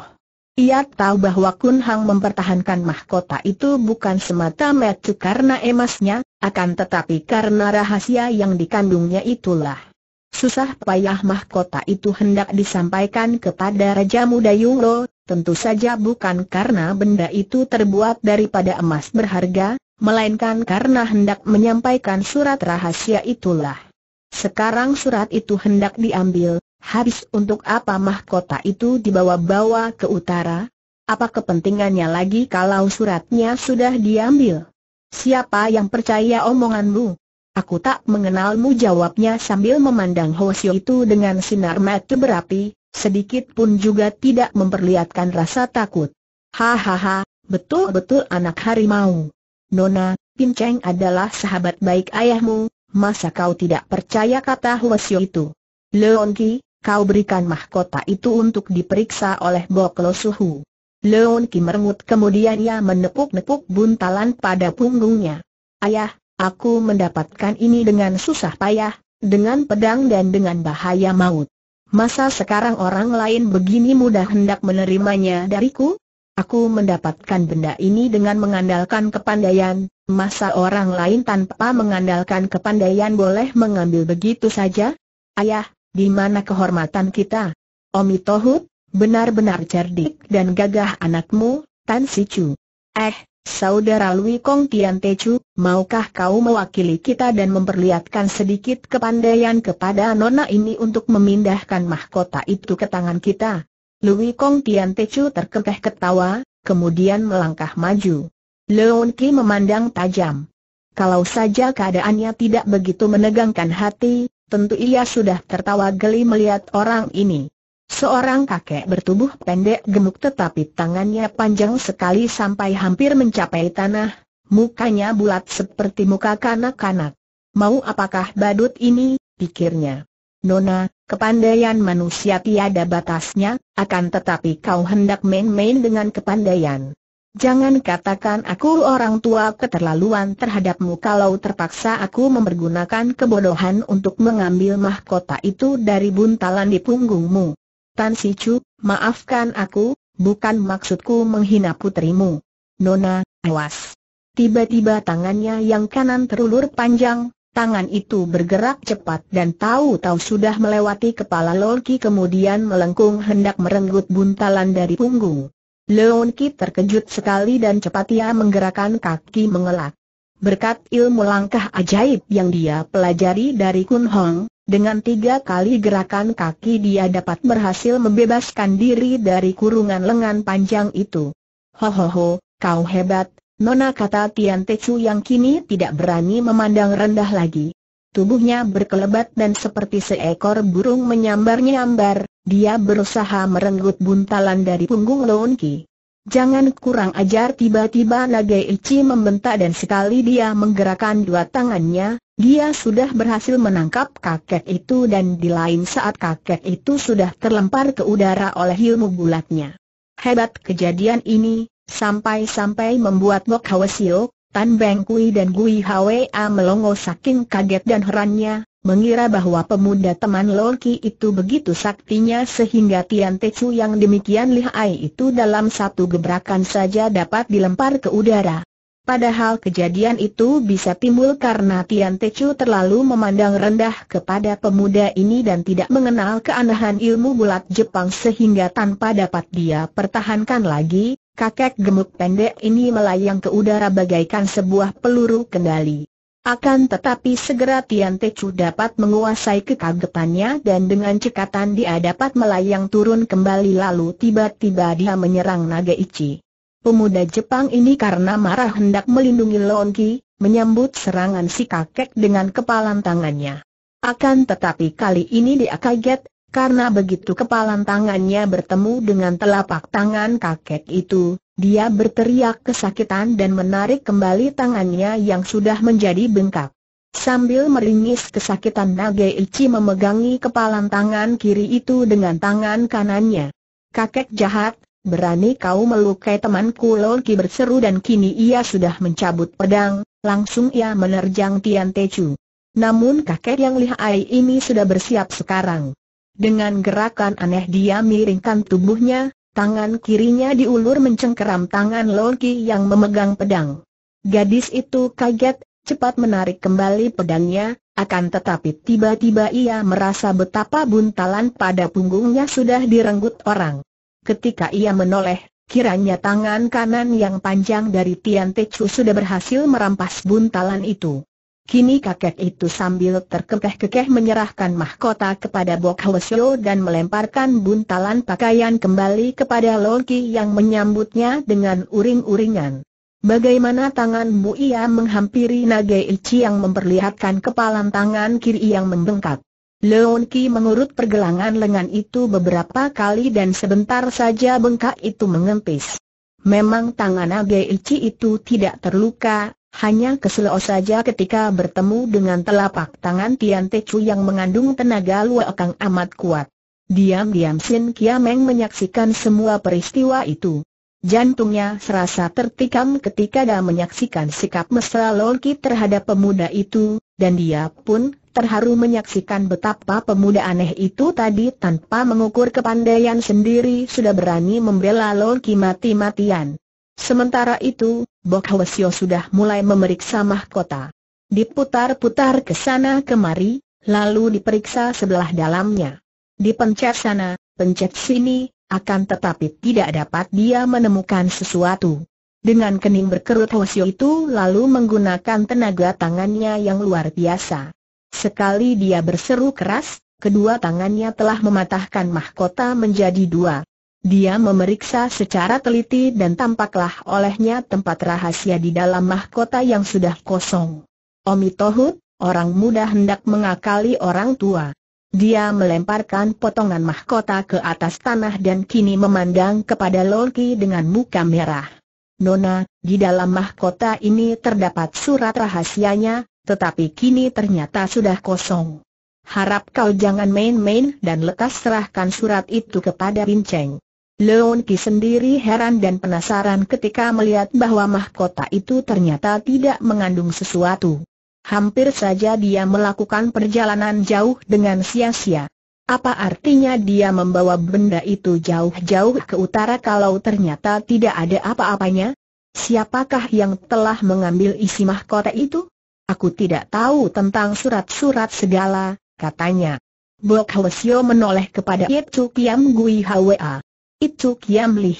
Ia tahu bahwa Kun Hang mempertahankan mahkota itu bukan semata-mata karena emasnya, akan tetapi karena rahasia yang dikandungnya itulah. Susah payah mahkota itu hendak disampaikan kepada Raja Muda Yunglo, tentu saja bukan karena benda itu terbuat daripada emas berharga, melainkan karena hendak menyampaikan surat rahasia itulah. Sekarang surat itu hendak diambil, Habis untuk apa mahkota itu dibawa-bawa ke utara? Apa kepentingannya lagi kalau suratnya sudah diambil? Siapa yang percaya omonganmu? Aku tak mengenalmu jawabnya sambil memandang Hosio itu dengan sinar mata berapi, sedikit pun juga tidak memperlihatkan rasa takut. Hahaha, betul-betul anak harimau. Nona, Pinceng adalah sahabat baik ayahmu, masa kau tidak percaya kata Hosio itu? Leonki, kau berikan mahkota itu untuk diperiksa oleh Bok Lo Suhu. Leon Kim merengut kemudian ia menepuk-nepuk buntalan pada punggungnya. Ayah, aku mendapatkan ini dengan susah payah, dengan pedang dan dengan bahaya maut. Masa sekarang orang lain begini mudah hendak menerimanya dariku? Aku mendapatkan benda ini dengan mengandalkan kepandaian, masa orang lain tanpa mengandalkan kepandaian boleh mengambil begitu saja? Ayah, di mana kehormatan kita? Omi Tohut, benar-benar cerdik dan gagah anakmu, Tan Si Chu. Eh, saudara Lui Kong Tian Te Chu, maukah kau mewakili kita dan memperlihatkan sedikit kepandaian kepada nona ini untuk memindahkan mahkota itu ke tangan kita? Lui Kong Tian Te Chu terkekeh ketawa, kemudian melangkah maju. Leon Ki memandang tajam. Kalau saja keadaannya tidak begitu menegangkan hati, Tentu ia sudah tertawa geli melihat orang ini. Seorang kakek bertubuh pendek gemuk tetapi tangannya panjang sekali sampai hampir mencapai tanah, mukanya bulat seperti muka kanak-kanak. Mau apakah badut ini, pikirnya. Nona, kepandaian manusia tiada batasnya, akan tetapi kau hendak main-main dengan kepandaian. Jangan katakan aku orang tua keterlaluan terhadapmu kalau terpaksa aku mempergunakan kebodohan untuk mengambil mahkota itu dari buntalan di punggungmu. Tan Si Chu, maafkan aku, bukan maksudku menghina putrimu. Nona, awas. Tiba-tiba tangannya yang kanan terulur panjang, tangan itu bergerak cepat dan tahu-tahu sudah melewati kepala Lolki kemudian melengkung hendak merenggut buntalan dari punggung. Leon Ki terkejut sekali dan cepat ia menggerakkan kaki mengelak. Berkat ilmu langkah ajaib yang dia pelajari dari Kun Hong, dengan tiga kali gerakan kaki dia dapat berhasil membebaskan diri dari kurungan lengan panjang itu. Ho ho ho, kau hebat, Nona kata Tian Te Chu yang kini tidak berani memandang rendah lagi. Tubuhnya berkelebat dan seperti seekor burung menyambar-nyambar, dia berusaha merenggut buntalan dari punggung Lonki. Jangan kurang ajar tiba-tiba Naga Ichi membentak dan sekali dia menggerakkan dua tangannya, dia sudah berhasil menangkap kakek itu dan di lain saat kakek itu sudah terlempar ke udara oleh ilmu bulatnya. Hebat kejadian ini, sampai-sampai membuat Bok Hwasio, Tan Beng Kui dan Gui Hwa melongo saking kaget dan herannya, mengira bahwa pemuda teman Loki itu begitu saktinya sehingga Tian Tecu yang demikian lihai itu dalam satu gebrakan saja dapat dilempar ke udara. Padahal kejadian itu bisa timbul karena Tian Tecu terlalu memandang rendah kepada pemuda ini dan tidak mengenal keanehan ilmu bulat Jepang sehingga tanpa dapat dia pertahankan lagi, kakek gemuk pendek ini melayang ke udara bagaikan sebuah peluru kendali. Akan tetapi segera Tian Chu dapat menguasai kekagetannya dan dengan cekatan dia dapat melayang turun kembali lalu tiba-tiba dia menyerang Naga Ichi. Pemuda Jepang ini karena marah hendak melindungi Lon menyambut serangan si kakek dengan kepalan tangannya. Akan tetapi kali ini dia kaget, karena begitu kepalan tangannya bertemu dengan telapak tangan kakek itu, dia berteriak kesakitan dan menarik kembali tangannya yang sudah menjadi bengkak. Sambil meringis kesakitan Nage Ichi memegangi kepalan tangan kiri itu dengan tangan kanannya. Kakek jahat, Berani kau melukai temanku Loki berseru dan kini ia sudah mencabut pedang, langsung ia menerjang Tian Techu. Namun kakek yang lihai ini sudah bersiap sekarang. Dengan gerakan aneh dia miringkan tubuhnya, tangan kirinya diulur mencengkeram tangan Loki yang memegang pedang. Gadis itu kaget, cepat menarik kembali pedangnya, akan tetapi tiba-tiba ia merasa betapa buntalan pada punggungnya sudah direnggut orang. Ketika ia menoleh, kiranya tangan kanan yang panjang dari Tian Techu sudah berhasil merampas buntalan itu. Kini kakek itu sambil terkekeh-kekeh menyerahkan mahkota kepada Bok Hwasyo dan melemparkan buntalan pakaian kembali kepada Loki yang menyambutnya dengan uring-uringan. Bagaimana tangan ia menghampiri Nage Ichi yang memperlihatkan kepalan tangan kiri yang membengkak. Leon Ki mengurut pergelangan lengan itu beberapa kali dan sebentar saja bengkak itu mengempis. Memang tangan Nage Ichi itu tidak terluka, hanya keselio saja ketika bertemu dengan telapak tangan Tian Te Chu yang mengandung tenaga Kang amat kuat. Diam-diam Sin Kiameng menyaksikan semua peristiwa itu. Jantungnya serasa tertikam ketika dia menyaksikan sikap mesra Lolki terhadap pemuda itu, dan dia pun terharu menyaksikan betapa pemuda aneh itu tadi tanpa mengukur kepandaian sendiri sudah berani membela Lolki mati-matian. Sementara itu, Bok Hwasyo sudah mulai memeriksa mahkota. Diputar-putar ke sana kemari, lalu diperiksa sebelah dalamnya. Dipencet sana, pencet sini, akan tetapi tidak dapat dia menemukan sesuatu. Dengan kening berkerut Hwasyo itu lalu menggunakan tenaga tangannya yang luar biasa. Sekali dia berseru keras, kedua tangannya telah mematahkan mahkota menjadi dua. Dia memeriksa secara teliti dan tampaklah olehnya tempat rahasia di dalam mahkota yang sudah kosong. Omi Tohut, orang muda hendak mengakali orang tua. Dia melemparkan potongan mahkota ke atas tanah dan kini memandang kepada Loki dengan muka merah. Nona, di dalam mahkota ini terdapat surat rahasianya, tetapi kini ternyata sudah kosong. Harap kau jangan main-main dan lekas serahkan surat itu kepada Rinceng. Leon Ki sendiri heran dan penasaran ketika melihat bahwa mahkota itu ternyata tidak mengandung sesuatu. Hampir saja dia melakukan perjalanan jauh dengan sia-sia. Apa artinya dia membawa benda itu jauh-jauh ke utara kalau ternyata tidak ada apa-apanya? Siapakah yang telah mengambil isi mahkota itu? Aku tidak tahu tentang surat-surat segala, katanya. Bok Hwasyo menoleh kepada Yip Cukiam Gui Hwa. Itu Kiam Li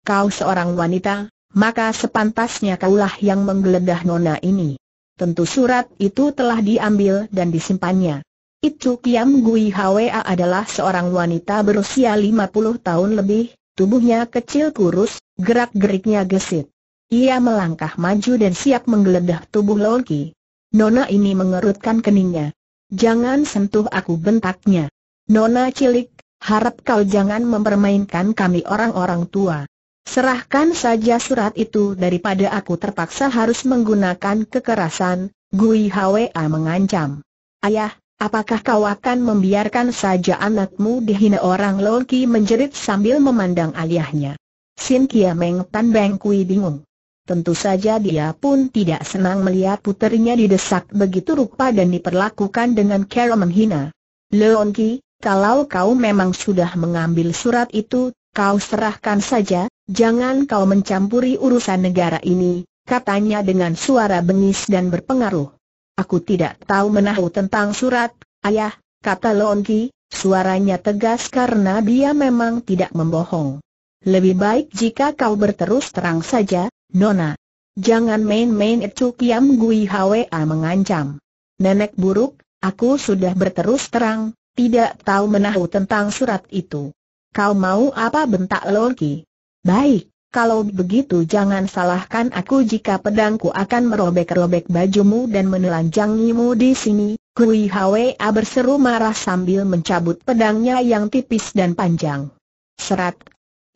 kau seorang wanita, maka sepantasnya kaulah yang menggeledah nona ini. Tentu surat itu telah diambil dan disimpannya. Itu Kiam Gui Hwa adalah seorang wanita berusia 50 tahun lebih, tubuhnya kecil kurus, gerak-geriknya gesit. Ia melangkah maju dan siap menggeledah tubuh Loki. Nona ini mengerutkan keningnya. Jangan sentuh aku bentaknya. Nona cilik, harap kau jangan mempermainkan kami orang-orang tua. Serahkan saja surat itu daripada aku terpaksa harus menggunakan kekerasan, Gui Hwa mengancam. Ayah, apakah kau akan membiarkan saja anakmu dihina orang Loki menjerit sambil memandang ayahnya? Sin Kia Meng Tan Beng Kui bingung. Tentu saja dia pun tidak senang melihat puterinya didesak begitu rupa dan diperlakukan dengan cara menghina. Leon Ki, kalau kau memang sudah mengambil surat itu, kau serahkan saja, jangan kau mencampuri urusan negara ini, katanya dengan suara bengis dan berpengaruh. Aku tidak tahu menahu tentang surat, ayah, kata Longki, suaranya tegas karena dia memang tidak membohong. Lebih baik jika kau berterus terang saja, Nona. Jangan main-main itu Kiam Gui Hwa mengancam. Nenek buruk, aku sudah berterus terang, tidak tahu menahu tentang surat itu. Kau mau apa bentak Loki? Baik, kalau begitu jangan salahkan aku jika pedangku akan merobek-robek bajumu dan menelanjangimu di sini. Kui Hwa berseru marah sambil mencabut pedangnya yang tipis dan panjang. Serat.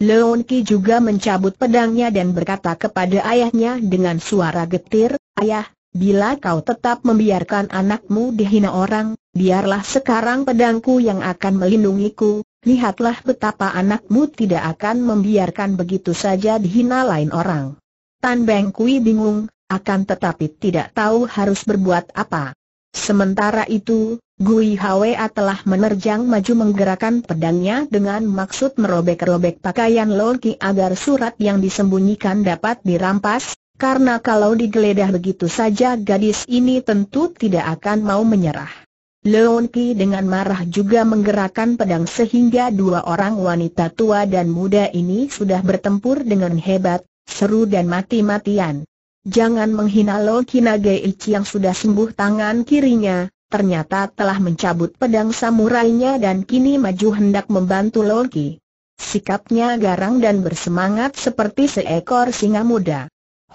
Leon juga mencabut pedangnya dan berkata kepada ayahnya dengan suara getir, Ayah, bila kau tetap membiarkan anakmu dihina orang, biarlah sekarang pedangku yang akan melindungiku, lihatlah betapa anakmu tidak akan membiarkan begitu saja dihina lain orang. Tan Beng Kui bingung, akan tetapi tidak tahu harus berbuat apa. Sementara itu, Gui Hwa telah menerjang maju menggerakkan pedangnya dengan maksud merobek-robek pakaian Loki agar surat yang disembunyikan dapat dirampas, karena kalau digeledah begitu saja gadis ini tentu tidak akan mau menyerah. Leon Ki dengan marah juga menggerakkan pedang sehingga dua orang wanita tua dan muda ini sudah bertempur dengan hebat, seru dan mati-matian. Jangan menghina Lo Kinage Ichi yang sudah sembuh tangan kirinya, ternyata telah mencabut pedang samurainya dan kini maju hendak membantu Lo Ki. Sikapnya garang dan bersemangat seperti seekor singa muda.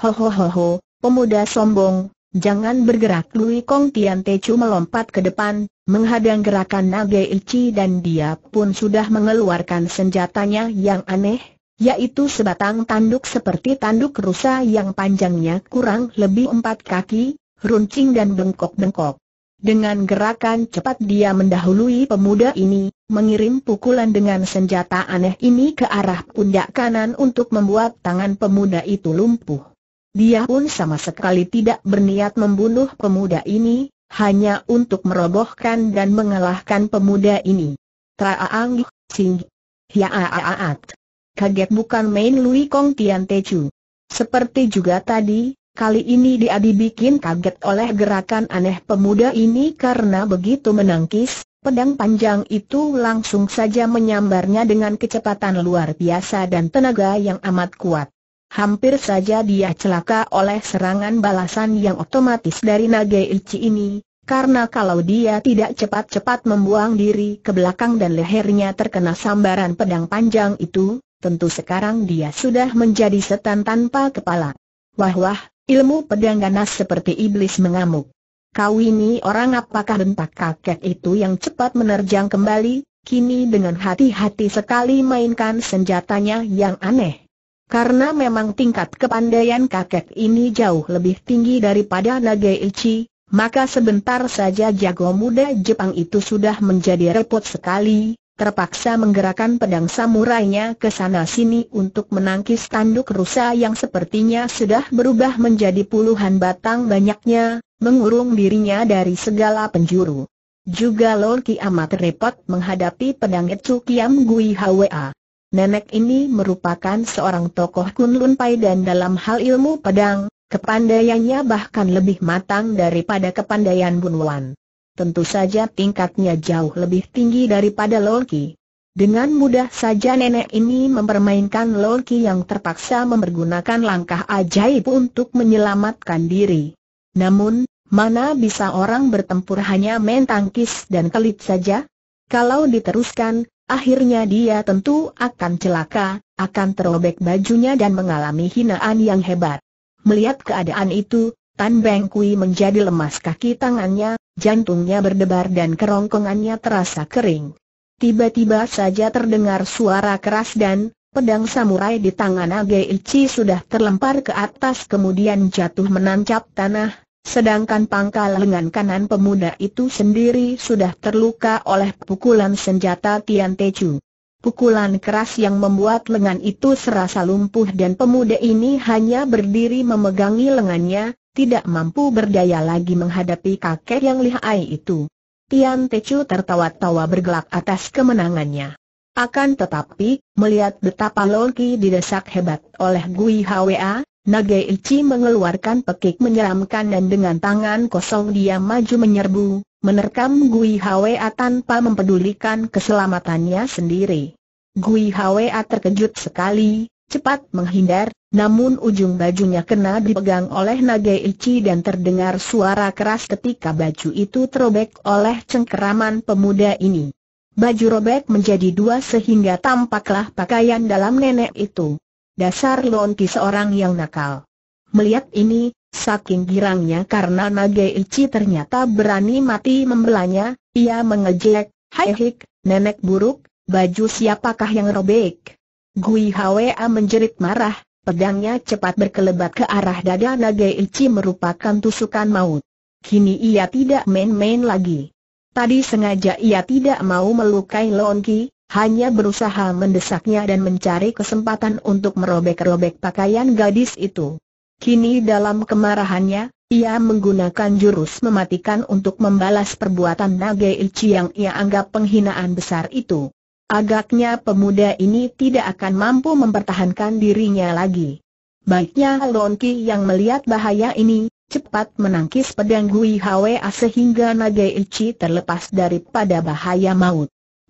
Ho ho ho ho, pemuda sombong, Jangan bergerak Lui Kong Tian Te Chu melompat ke depan, menghadang gerakan Nage Ichi dan dia pun sudah mengeluarkan senjatanya yang aneh, yaitu sebatang tanduk seperti tanduk rusa yang panjangnya kurang lebih empat kaki, runcing dan bengkok-bengkok. Dengan gerakan cepat dia mendahului pemuda ini, mengirim pukulan dengan senjata aneh ini ke arah pundak kanan untuk membuat tangan pemuda itu lumpuh. Dia pun sama sekali tidak berniat membunuh pemuda ini, hanya untuk merobohkan dan mengalahkan pemuda ini. Traaang Sing Hiaaat. Kaget bukan main Lui Kong Tian Techu. Seperti juga tadi, Kali ini dia dibikin kaget oleh gerakan aneh pemuda ini karena begitu menangkis, pedang panjang itu langsung saja menyambarnya dengan kecepatan luar biasa dan tenaga yang amat kuat. Hampir saja dia celaka oleh serangan balasan yang otomatis dari Ichi ini, karena kalau dia tidak cepat-cepat membuang diri ke belakang dan lehernya terkena sambaran pedang panjang itu, tentu sekarang dia sudah menjadi setan tanpa kepala. Wah-wah, ilmu pedang ganas seperti iblis mengamuk. Kau ini orang apakah bentak kakek itu yang cepat menerjang kembali, kini dengan hati-hati sekali mainkan senjatanya yang aneh. Karena memang tingkat kepandaian kakek ini jauh lebih tinggi daripada Naga Ichi, maka sebentar saja jago muda Jepang itu sudah menjadi repot sekali, terpaksa menggerakkan pedang samurainya ke sana-sini untuk menangkis tanduk rusa yang sepertinya sudah berubah menjadi puluhan batang banyaknya, mengurung dirinya dari segala penjuru. Juga Lord Ki amat repot menghadapi pedang Kiam Gui Hwa nenek ini merupakan seorang tokoh Kunlun Pai dan dalam hal ilmu pedang, kepandaiannya bahkan lebih matang daripada kepandaian Bunwan. Tentu saja tingkatnya jauh lebih tinggi daripada Loki. Dengan mudah saja nenek ini mempermainkan Loki yang terpaksa mempergunakan langkah ajaib untuk menyelamatkan diri. Namun, mana bisa orang bertempur hanya mentangkis dan kelit saja? Kalau diteruskan, Akhirnya dia tentu akan celaka, akan terobek bajunya dan mengalami hinaan yang hebat. Melihat keadaan itu, Tan Beng Kui menjadi lemas kaki tangannya, jantungnya berdebar dan kerongkongannya terasa kering. Tiba-tiba saja terdengar suara keras dan, pedang samurai di tangan Ichi sudah terlempar ke atas kemudian jatuh menancap tanah, Sedangkan pangkal lengan kanan pemuda itu sendiri sudah terluka oleh pukulan senjata Tian Te Chu. Pukulan keras yang membuat lengan itu serasa lumpuh dan pemuda ini hanya berdiri memegangi lengannya, tidak mampu berdaya lagi menghadapi kakek yang lihai itu. Tian Te Chu tertawa-tawa bergelak atas kemenangannya. Akan tetapi, melihat betapa Loki didesak hebat oleh Gui Hwa, Nageichi mengeluarkan pekik menyeramkan dan dengan tangan kosong dia maju menyerbu, menerkam Gui Hwa tanpa mempedulikan keselamatannya sendiri. Gui Hwa terkejut sekali, cepat menghindar, namun ujung bajunya kena dipegang oleh Nageichi dan terdengar suara keras ketika baju itu terobek oleh cengkeraman pemuda ini. Baju robek menjadi dua sehingga tampaklah pakaian dalam nenek itu. Dasar Lonti seorang yang nakal. Melihat ini, saking girangnya karena Nage Ichi ternyata berani mati membelanya, ia mengejek, Hai hik, nenek buruk, baju siapakah yang robek? Gui Hwa menjerit marah, pedangnya cepat berkelebat ke arah dada Nage Ichi merupakan tusukan maut. Kini ia tidak main-main lagi. Tadi sengaja ia tidak mau melukai Lonki, hanya berusaha mendesaknya dan mencari kesempatan untuk merobek-robek pakaian gadis itu. Kini dalam kemarahannya, ia menggunakan jurus mematikan untuk membalas perbuatan Nage Ilchi yang ia anggap penghinaan besar itu. Agaknya pemuda ini tidak akan mampu mempertahankan dirinya lagi. Baiknya Lonki yang melihat bahaya ini, cepat menangkis pedang Gui Hwa sehingga Nage Ilchi terlepas daripada bahaya maut.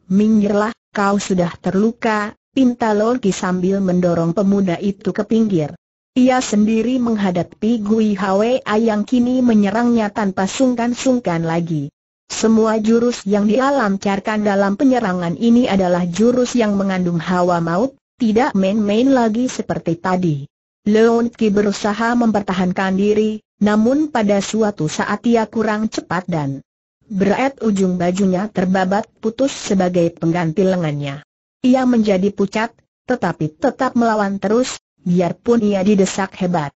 Minggirlah, Kau sudah terluka, pinta Loki sambil mendorong pemuda itu ke pinggir. Ia sendiri menghadapi Gui Hwa yang kini menyerangnya tanpa sungkan-sungkan lagi. Semua jurus yang dialamcarkan dalam penyerangan ini adalah jurus yang mengandung hawa maut, tidak main-main lagi seperti tadi. Leon Ki berusaha mempertahankan diri, namun pada suatu saat ia kurang cepat dan Berat ujung bajunya terbabat putus sebagai pengganti lengannya. Ia menjadi pucat, tetapi tetap melawan terus, biarpun ia didesak hebat.